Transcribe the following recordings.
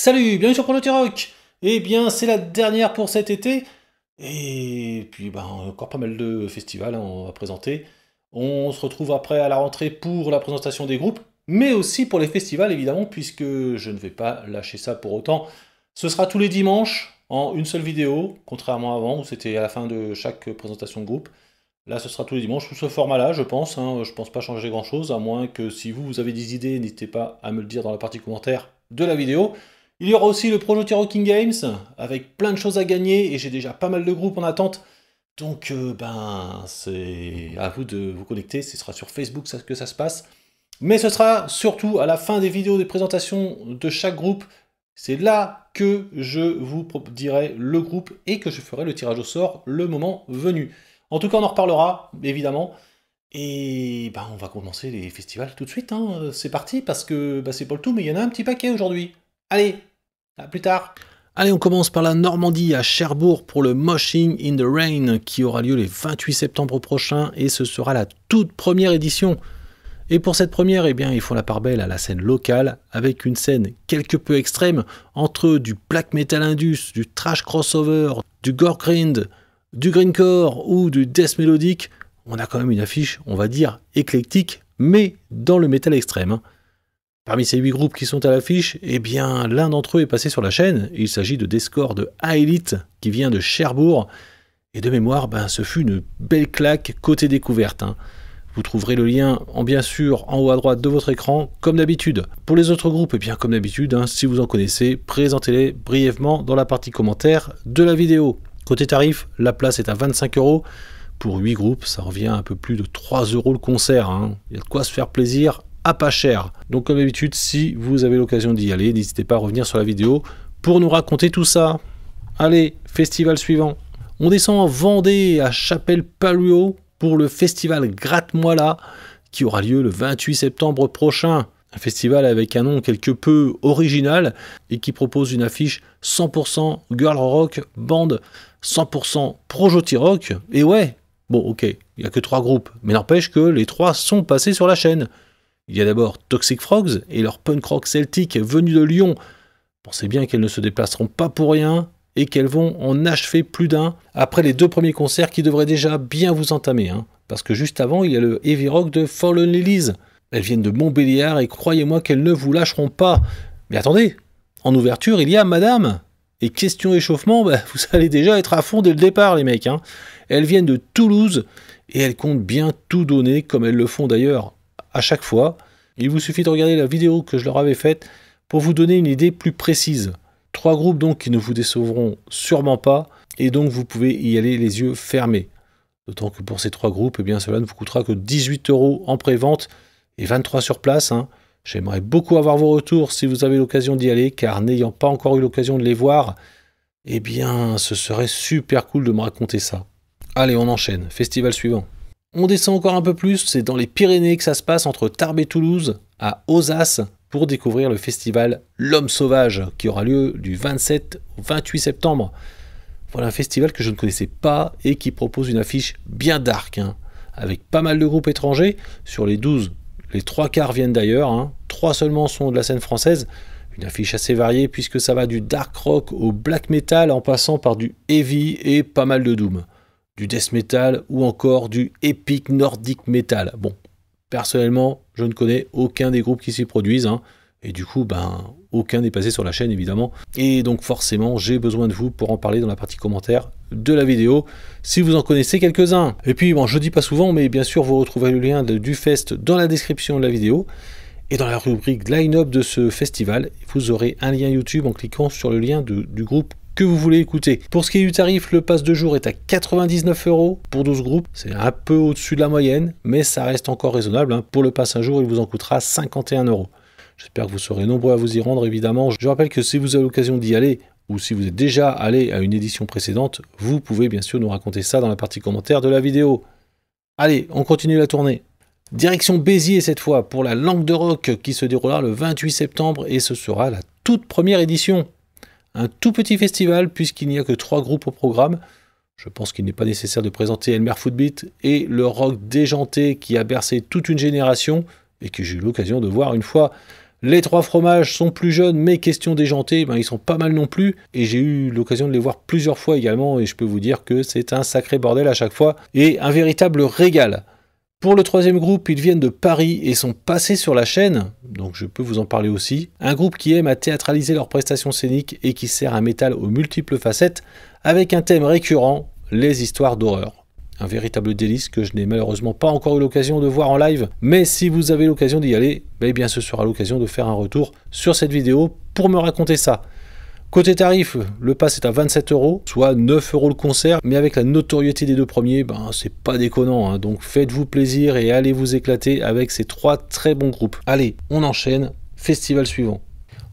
Salut, bienvenue sur Pronoty Rock Eh bien, c'est la dernière pour cet été. Et puis, ben, encore pas mal de festivals on hein, va présenter. On se retrouve après à la rentrée pour la présentation des groupes, mais aussi pour les festivals, évidemment, puisque je ne vais pas lâcher ça pour autant. Ce sera tous les dimanches, en une seule vidéo, contrairement à avant, où c'était à la fin de chaque présentation de groupe. Là, ce sera tous les dimanches sous ce format-là, je pense. Je hein. je pense pas changer grand-chose, à moins que si vous, vous avez des idées, n'hésitez pas à me le dire dans la partie commentaire de la vidéo. Il y aura aussi le projet King Games, avec plein de choses à gagner, et j'ai déjà pas mal de groupes en attente. Donc, euh, ben, c'est à vous de vous connecter, ce sera sur Facebook que ça se passe. Mais ce sera surtout à la fin des vidéos des présentations de chaque groupe. C'est là que je vous dirai le groupe et que je ferai le tirage au sort le moment venu. En tout cas, on en reparlera, évidemment. Et ben, on va commencer les festivals tout de suite. Hein. C'est parti, parce que ben, c'est pas le tout, mais il y en a un petit paquet aujourd'hui. Allez, à plus tard. Allez, on commence par la Normandie à Cherbourg pour le Moshing in the Rain qui aura lieu les 28 septembre prochain et ce sera la toute première édition. Et pour cette première, eh bien, ils font la part belle à la scène locale avec une scène quelque peu extrême entre du black metal indus, du trash crossover, du gore grind, du greencore ou du death mélodique. On a quand même une affiche, on va dire, éclectique, mais dans le métal extrême. Hein. Parmi ces huit groupes qui sont à l'affiche, eh bien, l'un d'entre eux est passé sur la chaîne. Il s'agit de Descore de A-Elite, qui vient de Cherbourg. Et de mémoire, ben, ce fut une belle claque côté découverte. Hein. Vous trouverez le lien, en bien sûr, en haut à droite de votre écran, comme d'habitude. Pour les autres groupes, eh bien, comme d'habitude, hein, si vous en connaissez, présentez-les brièvement dans la partie commentaire de la vidéo. Côté tarif, la place est à 25 euros. Pour 8 groupes, ça revient à un peu plus de 3 euros le concert. Hein. Il y a de quoi se faire plaisir pas cher. Donc comme d'habitude, si vous avez l'occasion d'y aller, n'hésitez pas à revenir sur la vidéo pour nous raconter tout ça. Allez, festival suivant. On descend en Vendée à Chapelle Paluo pour le festival Gratte-moi là qui aura lieu le 28 septembre prochain. Un festival avec un nom quelque peu original et qui propose une affiche 100% girl rock, bande 100% projoti rock. Et ouais, bon ok, il y a que trois groupes, mais n'empêche que les trois sont passés sur la chaîne. Il y a d'abord Toxic Frogs et leur punk rock celtique venu de Lyon. Pensez bien qu'elles ne se déplaceront pas pour rien et qu'elles vont en achever plus d'un après les deux premiers concerts qui devraient déjà bien vous entamer. Hein. Parce que juste avant, il y a le heavy rock de Fallen Lilies. Elles viennent de Montbéliard et croyez-moi qu'elles ne vous lâcheront pas. Mais attendez, en ouverture, il y a Madame. Et question échauffement, bah, vous allez déjà être à fond dès le départ, les mecs. Hein. Elles viennent de Toulouse et elles comptent bien tout donner, comme elles le font d'ailleurs à chaque fois. Il vous suffit de regarder la vidéo que je leur avais faite pour vous donner une idée plus précise. Trois groupes donc qui ne vous décevront sûrement pas et donc vous pouvez y aller les yeux fermés. D'autant que pour ces trois groupes, et eh bien cela ne vous coûtera que 18 euros en pré-vente et 23 sur place. Hein. J'aimerais beaucoup avoir vos retours si vous avez l'occasion d'y aller, car n'ayant pas encore eu l'occasion de les voir, eh bien ce serait super cool de me raconter ça. Allez, on enchaîne. Festival suivant. On descend encore un peu plus, c'est dans les Pyrénées que ça se passe, entre Tarbes et Toulouse, à Osas, pour découvrir le festival L'Homme Sauvage, qui aura lieu du 27 au 28 septembre. Voilà un festival que je ne connaissais pas et qui propose une affiche bien dark, hein, avec pas mal de groupes étrangers. Sur les 12, les trois quarts viennent d'ailleurs, hein. trois seulement sont de la scène française. Une affiche assez variée puisque ça va du dark rock au black metal en passant par du heavy et pas mal de doom du death metal ou encore du epic nordic metal. Bon, personnellement, je ne connais aucun des groupes qui s'y produisent. Hein. et du coup, ben, aucun n'est passé sur la chaîne, évidemment. Et donc, forcément, j'ai besoin de vous pour en parler dans la partie commentaire de la vidéo, si vous en connaissez quelques-uns. Et puis, bon, je dis pas souvent, mais bien sûr, vous retrouverez le lien du fest dans la description de la vidéo. Et dans la rubrique line-up de ce festival, vous aurez un lien YouTube en cliquant sur le lien du groupe que vous voulez écouter. Pour ce qui est du tarif, le pass de jour est à 99 euros pour 12 groupes. C'est un peu au-dessus de la moyenne, mais ça reste encore raisonnable. Hein. Pour le pass un jour, il vous en coûtera 51 euros. J'espère que vous serez nombreux à vous y rendre, évidemment. Je rappelle que si vous avez l'occasion d'y aller, ou si vous êtes déjà allé à une édition précédente, vous pouvez bien sûr nous raconter ça dans la partie commentaire de la vidéo. Allez, on continue la tournée. Direction Béziers cette fois pour la Langue de Rock qui se déroulera le 28 septembre et ce sera la toute première édition. Un tout petit festival puisqu'il n'y a que trois groupes au programme. Je pense qu'il n'est pas nécessaire de présenter Elmer Footbeat et le rock déjanté qui a bercé toute une génération et que j'ai eu l'occasion de voir une fois. Les trois fromages sont plus jeunes, mais question déjanté, ben ils sont pas mal non plus. Et j'ai eu l'occasion de les voir plusieurs fois également, et je peux vous dire que c'est un sacré bordel à chaque fois, et un véritable régal. Pour le troisième groupe, ils viennent de Paris et sont passés sur la chaîne, donc je peux vous en parler aussi. Un groupe qui aime à théâtraliser leurs prestations scéniques et qui sert un métal aux multiples facettes, avec un thème récurrent, les histoires d'horreur. Un véritable délice que je n'ai malheureusement pas encore eu l'occasion de voir en live, mais si vous avez l'occasion d'y aller, eh bien ce sera l'occasion de faire un retour sur cette vidéo pour me raconter ça. Côté tarif, le pass est à 27 euros, soit 9 euros le concert, mais avec la notoriété des deux premiers, ben c'est pas déconnant, hein. donc faites-vous plaisir et allez vous éclater avec ces trois très bons groupes. Allez, on enchaîne, festival suivant.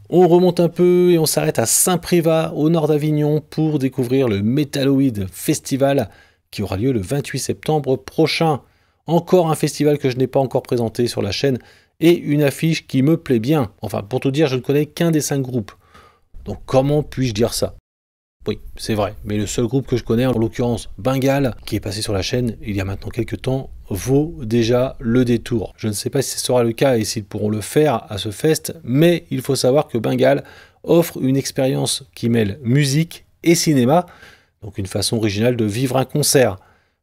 On remonte un peu et on s'arrête à Saint-Privat, au nord d'Avignon, pour découvrir le Metalloid Festival qui aura lieu le 28 septembre prochain. Encore un festival que je n'ai pas encore présenté sur la chaîne et une affiche qui me plaît bien. Enfin, pour tout dire, je ne connais qu'un des cinq groupes. Donc comment puis-je dire ça Oui, c'est vrai, mais le seul groupe que je connais, en l'occurrence Bengal, qui est passé sur la chaîne il y a maintenant quelques temps, vaut déjà le détour. Je ne sais pas si ce sera le cas et s'ils pourront le faire à ce fest, mais il faut savoir que Bengal offre une expérience qui mêle musique et cinéma, donc une façon originale de vivre un concert.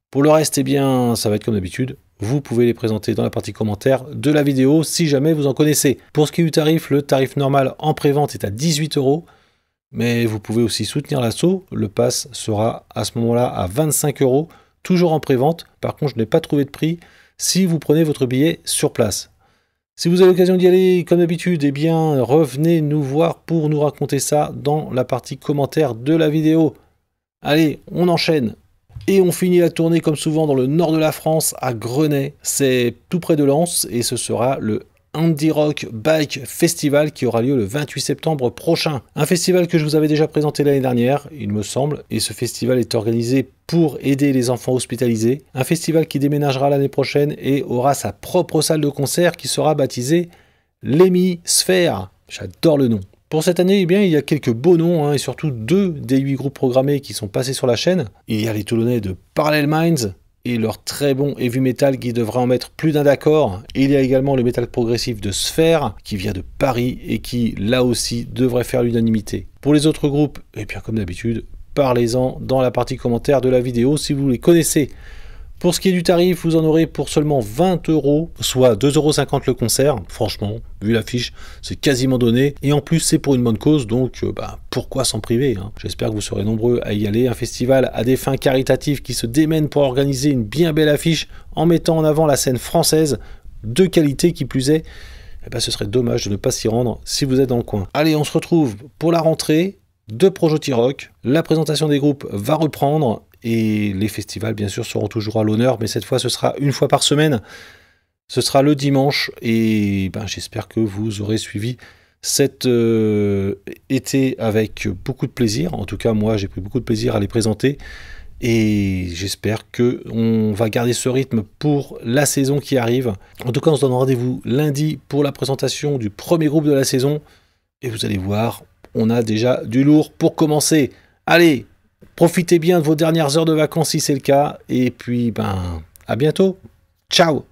Pour le reste, eh bien, ça va être comme d'habitude, vous pouvez les présenter dans la partie commentaire de la vidéo si jamais vous en connaissez. Pour ce qui est du tarif, le tarif normal en pré-vente est à 18 euros, mais vous pouvez aussi soutenir l'assaut. Le pass sera à ce moment-là à 25 euros, toujours en pré-vente. Par contre, je n'ai pas trouvé de prix si vous prenez votre billet sur place. Si vous avez l'occasion d'y aller, comme d'habitude, eh bien, revenez nous voir pour nous raconter ça dans la partie commentaire de la vidéo. Allez, on enchaîne et on finit la tournée comme souvent dans le nord de la France, à Grenay. C'est tout près de Lens et ce sera le Andy Rock Bike Festival qui aura lieu le 28 septembre prochain. Un festival que je vous avais déjà présenté l'année dernière, il me semble, et ce festival est organisé pour aider les enfants hospitalisés. Un festival qui déménagera l'année prochaine et aura sa propre salle de concert qui sera baptisée l'hémisphère. J'adore le nom. Pour cette année, eh il y a quelques beaux noms, hein, et surtout deux des huit groupes programmés qui sont passés sur la chaîne. Il y a les Toulonnais de Parallel Minds, et leur très bon heavy metal qui devrait en mettre plus d'un d'accord. Il y a également le metal progressif de Sphere qui vient de Paris et qui là aussi devrait faire l'unanimité. Pour les autres groupes, et eh bien comme d'habitude, parlez-en dans la partie commentaire de la vidéo si vous les connaissez. Pour ce qui est du tarif, vous en aurez pour seulement 20 euros, soit 2,50 euros le concert. Franchement, vu l'affiche, c'est quasiment donné. Et en plus, c'est pour une bonne cause, donc euh, bah, pourquoi s'en priver hein J'espère que vous serez nombreux à y aller. Un festival à des fins caritatives qui se démène pour organiser une bien belle affiche en mettant en avant la scène française de qualité qui plus est. Eh ben, ce serait dommage de ne pas s'y rendre si vous êtes dans le coin. Allez, on se retrouve pour la rentrée de Projoti Rock. La présentation des groupes va reprendre et les festivals, bien sûr, seront toujours à l'honneur, mais cette fois, ce sera une fois par semaine. Ce sera le dimanche. Et ben, j'espère que vous aurez suivi cet euh, été avec beaucoup de plaisir. En tout cas, moi, j'ai pris beaucoup de plaisir à les présenter. Et j'espère que va garder ce rythme pour la saison qui arrive. En tout cas, on se donne rendez-vous lundi pour la présentation du premier groupe de la saison. Et vous allez voir, on a déjà du lourd pour commencer. Allez, Profitez bien de vos dernières heures de vacances si c'est le cas. Et puis, ben, à bientôt. Ciao